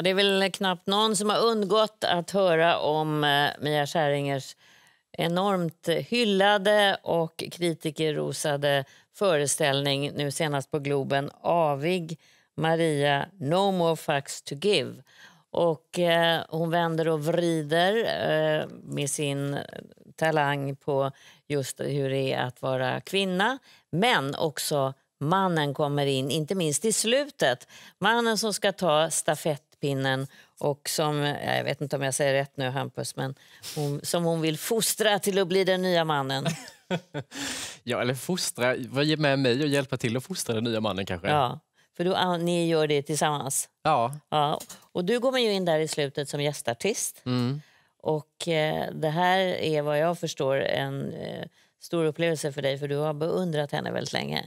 Ja, det är väl knappt någon som har undgått att höra om eh, Mia Skäringers enormt hyllade och kritikerrosade föreställning nu senast på Globen, Avig Maria No more fucks to give. Och, eh, hon vänder och vrider eh, med sin eh, talang på just hur det är att vara kvinna. Men också mannen kommer in, inte minst i slutet. Mannen som ska ta stafett stafettpinnen och som, jag vet inte om jag säger rätt nu Hampus, men hon, som hon vill fostra till att bli den nya mannen. ja, eller fostra, vara med mig och hjälpa till att fostra den nya mannen kanske. Ja, för då, ni gör det tillsammans. Ja. ja. Och du kommer ju in där i slutet som gästartist. Mm. Och eh, det här är vad jag förstår en eh, stor upplevelse för dig för du har beundrat henne väldigt länge.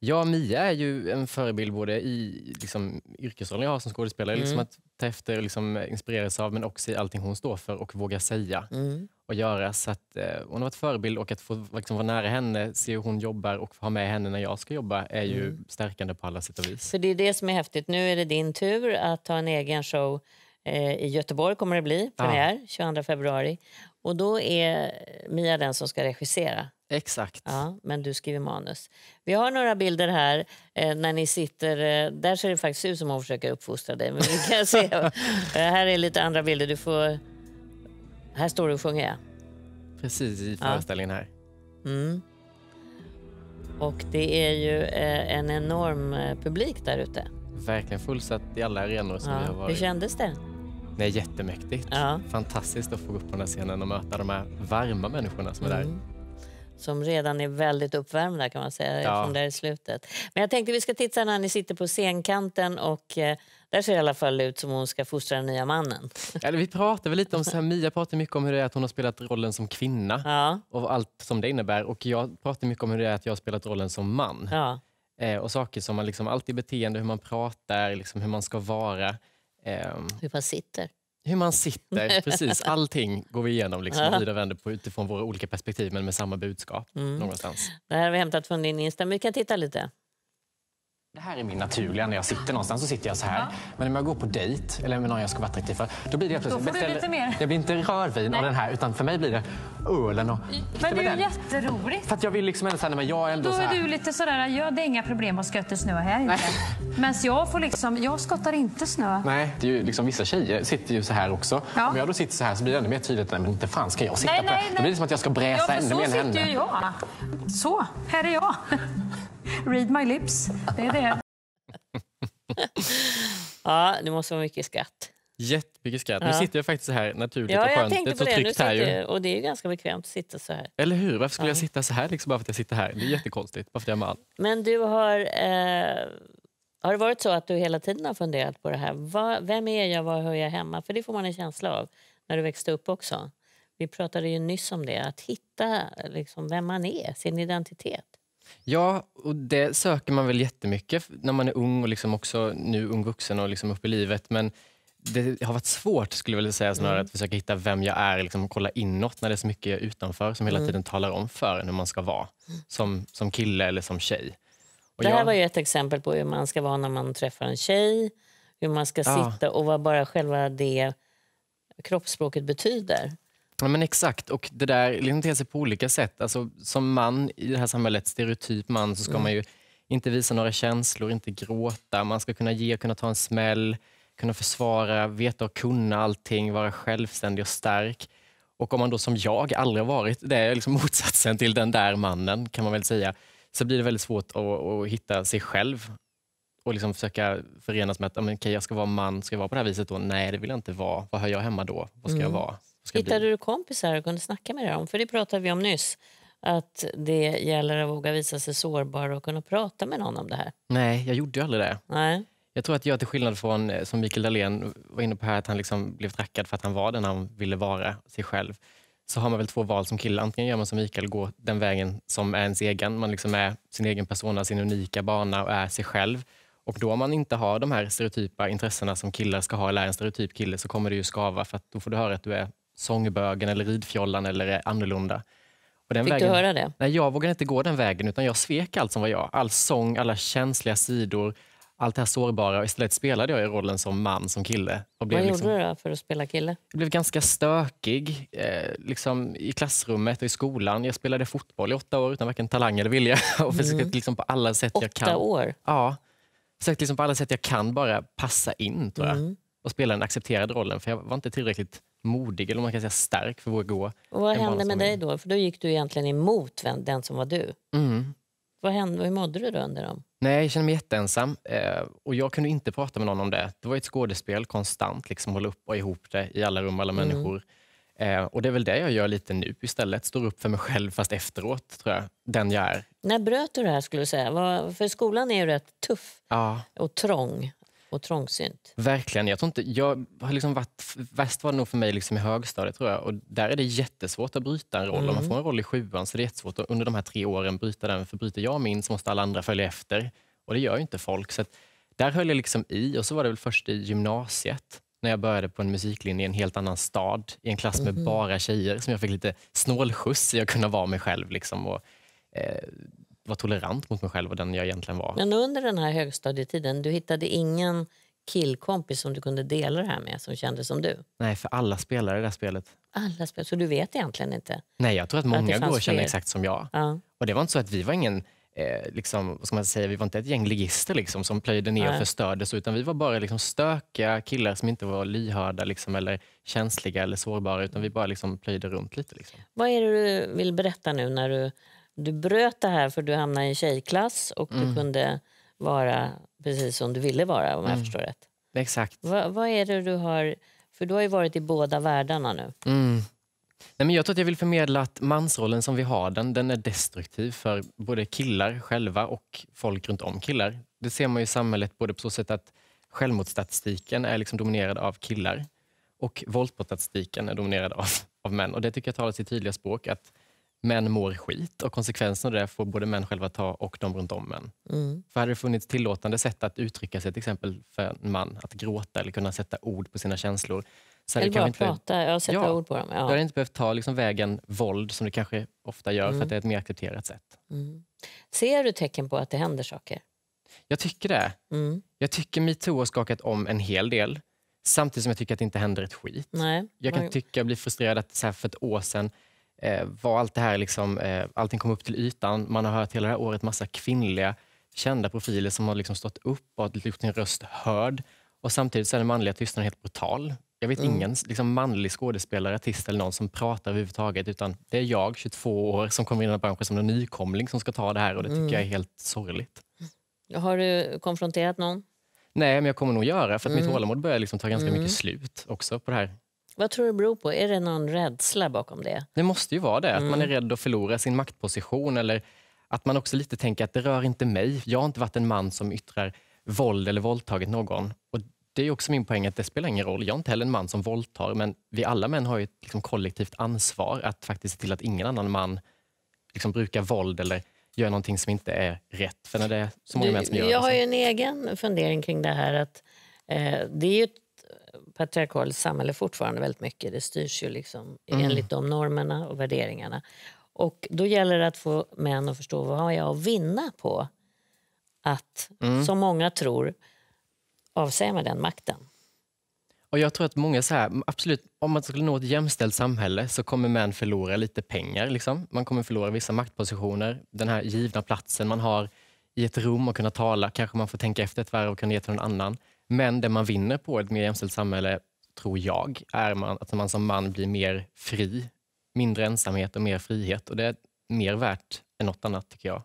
Ja, Mia är ju en förebild både i liksom, yrkesrollen jag har som skådespelare, mm. liksom att ta efter och liksom, inspireras av, men också i allting hon står för och vågar säga mm. och göra. Så att, eh, hon har varit förebild och att få liksom, vara nära henne, se hur hon jobbar och ha med henne när jag ska jobba är ju mm. stärkande på alla sätt och vis. Så det är det som är häftigt. Nu är det din tur att ha en egen show eh, i Göteborg kommer det bli, ah. premiär ja. 22 februari. Och då är Mia den som ska regissera. Exakt. Ja, men du skriver manus. Vi har några bilder här eh, när ni sitter. Eh, där ser det faktiskt ut som hon försöker uppfostra dig. Men vi kan se. eh, här är lite andra bilder. Du får... Här står du och sjunger, ja. Precis, i föreställningen ja. här. Mm. Och det är ju eh, en enorm eh, publik där ute. Verkligen fullsatt i alla arenor som ja. vi har varit. Hur kändes det? Det jättemäktigt. Ja. Fantastiskt att få gå upp på den här scenen och möta de här varma människorna som är där. Mm som redan är väldigt uppvärmda kan man säga ja. eftersom det är slutet. Men jag tänkte vi ska titta när ni sitter på scenkanten och eh, där ser det i alla fall ut som hon ska fostra den nya mannen. Eller vi pratar väl lite om, så här, Mia pratar mycket om hur det är att hon har spelat rollen som kvinna ja. och allt som det innebär och jag pratar mycket om hur det är att jag har spelat rollen som man. Ja. Eh, och saker som man liksom, alltid beteende, hur man pratar, liksom, hur man ska vara. Eh, hur man sitter. Hur man sitter, precis. Allting går vi igenom liksom, ja. och vänder på utifrån våra olika perspektiv men med samma budskap. Mm. någonstans. Det här har vi hämtat från din Insta, men vi kan titta lite. Det här är min naturliga, när jag sitter någonstans så sitter jag så här. Ja. Men om jag går på dejt eller med någon jag ska vara attraktiv för, då blir det plötsligt... Då får beställ... lite mer. Jag blir inte rödvin Nej. av den här, utan för mig blir det ölen och... Men det är ju den. jätteroligt. För att jag vill liksom ändå säga, men jag är ändå Då är du lite sådär, jag det är inga problem att skötta snö här inte. Men jag får liksom, jag skottar inte snö. Nej, det är ju liksom, vissa tjejer sitter ju så här också. Ja. Om jag då sitter så här så blir det ännu mer tydligt, nej men inte fan ska jag sitta nej, nej, nej. på det. Då blir det som att jag ska bräsa ja, ännu mer än henne. Ja, så sitter ju jag. Så, här är jag. Read my lips. Det är det. ja, det måste vara mycket skatt. Jättemycket skratt. Ja. Nu sitter jag faktiskt här naturligt ja, och skönt. det är så det. tryggt här ju. Och det är ganska bekvämt att sitta så här. Eller hur? Varför skulle ja. jag sitta så här liksom bara för att jag sitter här? Det är jättekonstigt. Bara för att jag är man. Men du har... Eh, har det varit så att du hela tiden har funderat på det här? Va, vem är jag? Var hör jag hemma? För det får man en känsla av när du växte upp också. Vi pratade ju nyss om det, att hitta liksom vem man är, sin identitet. Ja, och det söker man väl jättemycket när man är ung och liksom också nu ung vuxen och liksom upp i livet. Men det har varit svårt skulle jag vilja säga snarare mm. att försöka hitta vem jag är, liksom, och kolla inåt när det är så mycket utanför som hela mm. tiden talar om för hur man ska vara som, som kille eller som tjej. Och det här jag... var ju ett exempel på hur man ska vara när man träffar en tjej, hur man ska ja. sitta och vad bara själva det kroppsspråket betyder. Ja, men exakt, och det där liksom ter sig på olika sätt. Alltså, som man i det här samhället, stereotyp man, så ska mm. man ju inte visa några känslor, inte gråta. Man ska kunna ge, kunna ta en smäll, kunna försvara, veta och kunna allting, vara självständig och stark. Och om man då som jag aldrig har varit, det är liksom motsatsen till den där mannen kan man väl säga, så blir det väldigt svårt att, att hitta sig själv och liksom försöka förenas med att okay, jag ska vara man, ska jag vara på det här viset då? Nej, det vill jag inte vara. Vad hör jag hemma då? Vad ska mm. jag vara? Hittade du kompisar och kunde snacka med dem? För det pratade vi om nyss. Att det gäller att våga visa sig sårbar och kunna prata med någon om det här. Nej, jag gjorde ju aldrig det. Nej. Jag tror att jag till skillnad från, eh, som Mikael Dahlén var inne på här, att han liksom blev trackad för att han var den han ville vara, sig själv. Så har man väl två val som kille. Antingen gör man som Mikael, går den vägen som är ens egen. Man liksom är sin egen persona, sin unika bana och är sig själv. Och då om man inte har de här stereotypa intressena som killar ska ha, eller är en stereotyp kille, så kommer det ju skava för att då får du höra att du är sångbögen eller ridfjollan eller är annorlunda. Och den Fick vägen, du höra det? Nej, jag vågade inte gå den vägen utan jag svek allt som var jag. All sång, alla känsliga sidor, allt det här sårbara. Istället spelade jag i rollen som man, som kille. Och blev Vad liksom, gjorde du då för att spela kille? Jag blev ganska stökig eh, liksom i klassrummet och i skolan. Jag spelade fotboll i åtta år utan varken talang eller vilja. Och mm. försökte liksom på alla sätt åtta jag kan. Åtta år? Ja. Försökte liksom på alla sätt jag kan bara passa in tror jag. Mm. Och spela den accepterade rollen för jag var inte tillräckligt modig, eller man kan säga stark, för att gå. Och vad hände med dig då? För då gick du egentligen emot den som var du. Mm. Vad hände, hur mådde du då under dem? Nej, jag kände mig jätteensam eh, och jag kunde inte prata med någon om det. Det var ett skådespel konstant, liksom hålla upp och ihop det i alla rum, alla mm. människor. Eh, och det är väl det jag gör lite nu istället, står upp för mig själv fast efteråt, tror jag, den jag är. När bröt du det här skulle du säga? för skolan är ju rätt tuff ja. och trång och trångsynt. Verkligen. Jag, tror inte, jag har liksom varit, värst var det nog för mig liksom i högstadiet tror jag. Och där är det jättesvårt att bryta en roll. Mm. Om man mm. får en roll i sjuan så är det jättesvårt att under de här tre åren bryta den. För bryter jag min så måste alla andra följa efter. Och det gör ju inte folk. Så där höll jag liksom i. Och så var det väl först i gymnasiet när jag började på en musiklinje i en helt annan stad i en klass med mm. bara tjejer som jag fick lite snålskjuts i att kunna vara mig själv. Liksom. Och, eh, vara tolerant mot mig själv och den jag egentligen var. Men under den här högstadietiden, du hittade ingen killkompis som du kunde dela det här med som kände som du? Nej, för alla spelade det här spelet. Alla spelar, så du vet egentligen inte? Nej, jag tror att många att går och känner exakt som jag. Ja. Och det var inte så att vi var ingen eh, liksom, vad ska man säga, vi var inte ett gäng ligister liksom, som plöjde ner Nej. och förstördes, utan vi var bara liksom, stökiga killar som inte var lyhörda liksom, eller känsliga eller sårbara, utan vi bara liksom, plöjde runt lite. Liksom. Vad är det du vill berätta nu när du du bröt det här för du hamnade i en tjejklass och mm. du kunde vara precis som du ville vara om mm. jag förstår rätt. Exakt. Va, vad är det du har, för du har ju varit i båda världarna nu. Mm. Nej, men jag tror att jag vill förmedla att mansrollen som vi har den, den är destruktiv för både killar själva och folk runt om killar. Det ser man i samhället både på så sätt att självmordsstatistiken är liksom dominerad av killar och våldsbrottsstatistiken är dominerad av, av män. Och Det tycker jag talar sitt tydliga språk. att män mår skit och konsekvenserna av det får både män själva ta och de runt om män. Mm. För hade det funnits tillåtande sätt att uttrycka sig till exempel för en man, att gråta eller kunna sätta ord på sina känslor. Så eller bara inte prata behövt, och sätta ja, ord på dem. Ja. Då hade inte behövt ta liksom vägen våld som det kanske ofta gör mm. för att mm. det är ett mer accepterat sätt. Mm. Ser du tecken på att det händer saker? Jag tycker det. Mm. Jag tycker metoo har skakat om en hel del. Samtidigt som jag tycker att det inte händer ett skit. Nej. Jag kan tycka, och bli frustrerad att så här, för ett år sedan eh, var allt det här liksom, eh, allting kom upp till ytan. Man har hört hela det här året massa kvinnliga kända profiler som har liksom stått upp och gjort sin röst hörd. Och samtidigt så är den manliga tystnaden helt brutal. Jag vet mm. ingen liksom, manlig skådespelare, artist eller någon som pratar överhuvudtaget. Utan det är jag, 22 år, som kommer in i den här branschen som en nykomling som ska ta det här och det tycker mm. jag är mm. helt sorgligt. Mm. Har du konfronterat någon? Nej, men jag kommer nog göra för att mm. mitt tålamod börjar liksom ta ganska mm. mycket slut också på det här vad tror du det beror på? Är det någon rädsla bakom det? Det måste ju vara det, mm. man är mm. rädd att förlora sin maktposition eller att man också lite tänker att det rör inte mig. Jag har inte varit en man som yttrar våld eller våldtagit någon. Och det är också min poäng att det spelar ingen roll. Jag är inte heller en man som våldtar, men vi alla män har ju ett liksom kollektivt ansvar att faktiskt se till att ingen annan man liksom brukar våld eller gör någonting som inte är rätt. För när det är så många du, män som gör jag har ju en egen fundering kring det här. att eh, Det är ju patriarkaliskt samhälle fortfarande väldigt mycket. Det styrs ju liksom mm. enligt de normerna och värderingarna. Och då gäller det att få män att förstå vad har jag att vinna på att, mm. som många tror, avsäga mig den makten. Och jag tror att många, så här, absolut, om man skulle nå ett jämställt samhälle så kommer män förlora lite pengar. Liksom. Man kommer förlora vissa maktpositioner, den här givna platsen man har i ett rum och kunna tala. Kanske man får tänka efter ett varv och kunna ge till någon annan. Men det man vinner på ett mer jämställt samhälle, tror jag, är man, att man som man blir mer fri. Mindre ensamhet och mer frihet. Och Det är mer värt än nåt annat, tycker jag.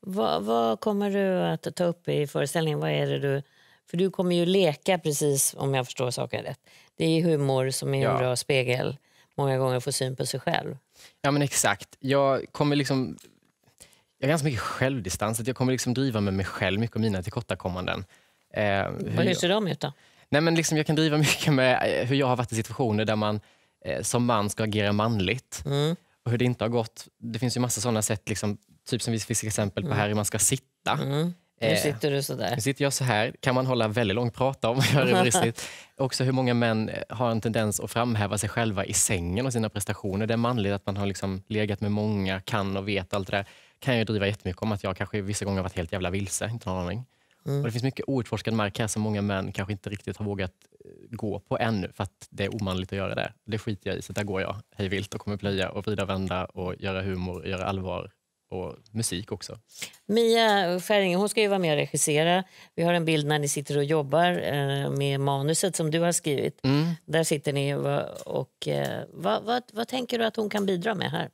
Vad, vad, kommer du att ta upp i föreställningen? Vad är det du... För du kommer ju leka precis, om jag förstår saken rätt. Det är humor som är en ja. bra spegel många gånger får syn på sig själv. Ja, men exakt. Jag kommer liksom... Jag har ganska mycket självdistans. jag kommer liksom driva med mig själv mycket av mina tillkortakommanden. Eh, hur, hur ser de ut då? Nej, men liksom jag kan driva mycket med eh, hur jag har varit i situationer där man eh, som man ska agera manligt mm. och hur det inte har gått. Det finns ju massa sådana sätt, liksom, typ som vi fick exempel på mm. här hur man ska sitta. Mm. Nu eh, sitter du sådär. Eh, nu sitter jag så här. kan man hålla väldigt långt prata om. Också hur många män eh, har en tendens att framhäva sig själva i sängen och sina prestationer. Det är manligt att man har liksom legat med många, kan och vet allt det där. kan jag driva jättemycket om att jag kanske vissa gånger varit helt jävla vilse, inte någon aning. Mm. Och det finns mycket outforskad mark här som många män kanske inte riktigt har vågat eh, gå på ännu för att det är omanligt att göra det. Det skiter jag i, så där går jag hej vilt och kommer plöja och vrida och vända och göra humor, göra allvar och musik också. Mia Skäringe, hon ska ju vara med och regissera. Vi har en bild när ni sitter och jobbar eh, med manuset som du har skrivit. Mm. Där sitter ni och, och eh, vad, vad, vad tänker du att hon kan bidra med här?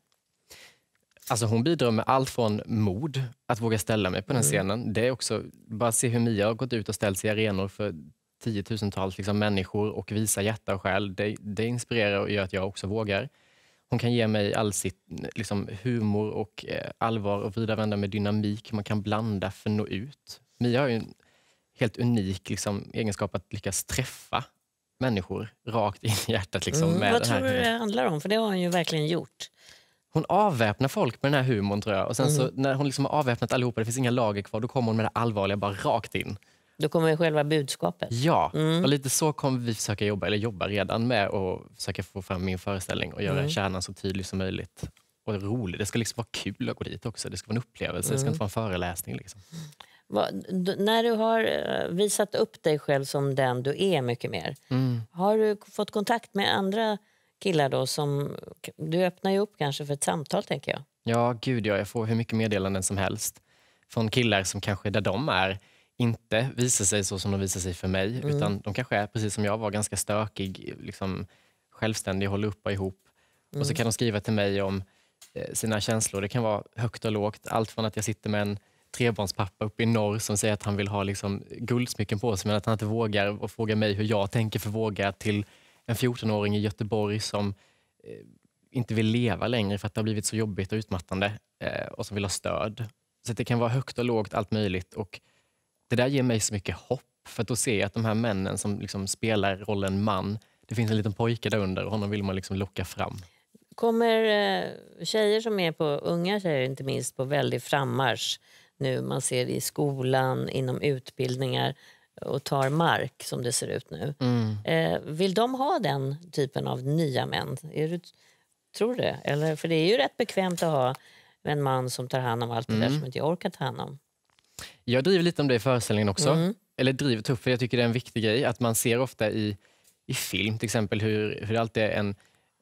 Alltså hon bidrar med allt från mod, att våga ställa mig på den mm. scenen. Det är också, bara se hur Mia har gått ut och ställt sig i arenor för tiotusentals liksom människor och visa hjärta och själ. Det, det, inspirerar och gör att jag också vågar. Hon kan ge mig all sitt liksom, humor och eh, allvar och vrida vända med dynamik. Man kan blanda för att nå ut. Mia har en helt unik liksom, egenskap att lyckas träffa människor rakt in i hjärtat. Liksom, mm, med vad tror här. du det handlar om? För det har hon ju verkligen gjort. Hon avväpnar folk med den här humorn tror jag. Och sen så, mm. när hon liksom har avväpnat allihopa, det finns inga lager kvar, då kommer hon med det allvarliga bara rakt in. Då kommer själva budskapet. Ja, Mm. och lite så kommer vi försöka jobba, eller jobba redan med och försöka få fram min föreställning och göra Mm. kärnan så tydlig som möjligt. Och rolig. Det ska liksom vara kul att gå dit också. Det ska vara en upplevelse, det ska mm. inte vara en föreläsning. Liksom. Vad- d- när du har eh, visat upp dig själv som den du är mycket mer, Mm. har du k- fått kontakt med andra killar då som... Du öppnar ju upp kanske för ett samtal, tänker jag. Ja, gud ja. Jag får hur mycket meddelanden som helst från killar som kanske där de är inte visar sig så som de visar sig för mig. Mm. Utan De kanske är, precis som jag var, ganska stökig, liksom, självständig, håller upp och ihop. Mm. Och så mm. kan de skriva till mig om eh, sina känslor. Det kan vara högt och lågt. Allt från att jag sitter med en trebarnspappa uppe i norr som säger att han vill ha liksom, guldsmycken på sig men att han inte vågar och frågar mig hur jag tänker för våga till en 14-åring i Göteborg som eh, inte vill leva längre för att det har blivit så jobbigt och utmattande eh, och som vill ha stöd. Så det kan vara högt och lågt, allt möjligt. Och det där ger mig så mycket hopp, för att då ser jag att de här männen som liksom spelar rollen man, det finns en liten pojke där under och honom vill man liksom locka fram. Kommer eh, tjejer som är på, unga tjejer inte minst, på väldigt frammarsch nu, man ser det i skolan, inom utbildningar, och tar mark som det ser ut nu. Mm. Eh, vill de ha den typen av nya män? Du, tror du det? Eller, för det är ju rätt bekvämt att ha en man som tar hand om allt det där mm. som inte jag orkar ta hand om. Jag driver lite om det i föreställningen också. Mm. Eller driver upp, för jag tycker det är en viktig grej. Att man ser ofta i, i film till exempel hur, hur det alltid är en,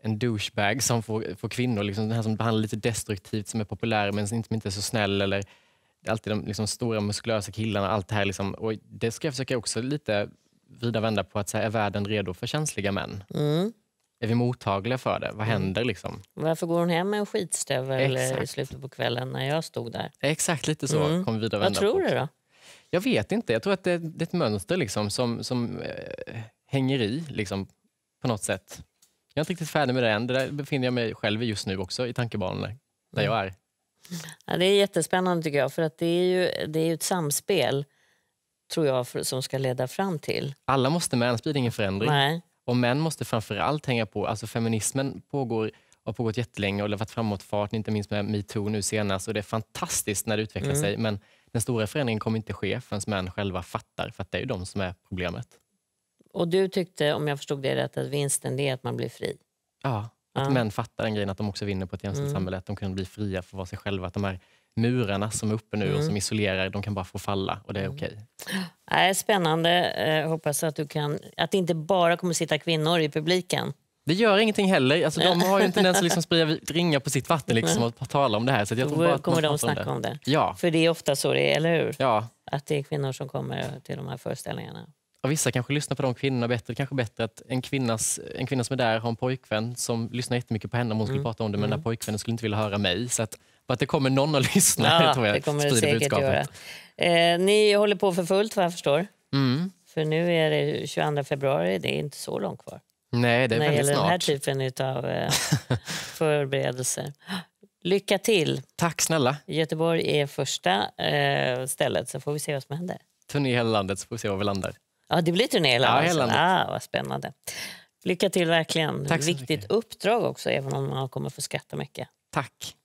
en douchebag som får, får kvinnor, liksom, den här som behandlar lite destruktivt, som är populär men som inte, inte är så snäll. Eller, det är alltid de liksom stora muskulösa killarna. Allt det här liksom. och det ska jag försöka också lite vida vända på. att så här, Är världen redo för känsliga män? Mm. Är vi mottagliga för det? Vad mm. händer? liksom? Varför går hon hem med en skitstövel i slutet på kvällen när jag stod där? Exakt, lite så mm. kommer vi vidare Vad tror på. du då? Jag vet inte. Jag tror att det, det är ett mönster liksom, som, som eh, hänger i liksom, på något sätt. Jag är inte riktigt färdig med det än. Det där befinner jag mig själv i just nu också, i tankebanorna, där mm. jag är. Ja, det är jättespännande tycker jag, för att det är ju, det är ett samspel tror jag för, som ska leda fram till. Alla måste med, annars blir det ingen förändring. Nej. Och män måste framför hänga på. Alltså feminismen pågår, har pågått jättelänge och det har varit framåtfart, inte minst med metoo nu senast. Och det är fantastiskt när det utvecklar mm. sig, men den stora förändringen kommer inte ske förrän män själva fattar, för det är ju de som är problemet. Och du tyckte, om jag förstod dig rätt, att vinsten är att man blir fri? Ja. Att män fattar den grejen att de också vinner på ett jämställt mm. samhälle, att de kan bli fria för att vara sig själva. Att de här murarna som är uppe nu mm. och som isolerar, de kan bara få falla och det är mm. okej. Okay. Äh, spännande. Jag eh, hoppas att, du kan, att det inte bara kommer sitta kvinnor i publiken. Det gör ingenting heller. Alltså, de har ju en tendens att liksom sprida ringar på sitt vatten liksom, mm. och tala om det här. Så jag tror bara att kommer de snacka om det. Ja. För det är ofta så det är, eller hur? Ja. Att det är kvinnor som kommer till de här föreställningarna. Och vissa kanske lyssnar på de kvinnorna bättre. kanske bättre att en, kvinnas, en kvinna som är där har en pojkvän som lyssnar jättemycket på henne om hon skulle mm. prata om det, men den här mm. pojkvännen skulle inte vilja höra mig. Så att, att det kommer någon att lyssna, ja, tror jag det kommer det säkert göra. Eh, ni håller på för fullt vad jag förstår. Mm. För nu är det 22 februari, det är inte så långt kvar. Nej, det är väldigt snart. När den här typen av eh, förberedelser. Lycka till! Tack snälla! Göteborg är första eh, stället, så får vi se vad som händer. Turné hela landet, så får vi se var vi landar. Ja, det blir turné i hela landet. Ah, vad spännande. Lycka till verkligen. Tack Viktigt mycket. uppdrag också, även om man kommer få skratta mycket. Tack.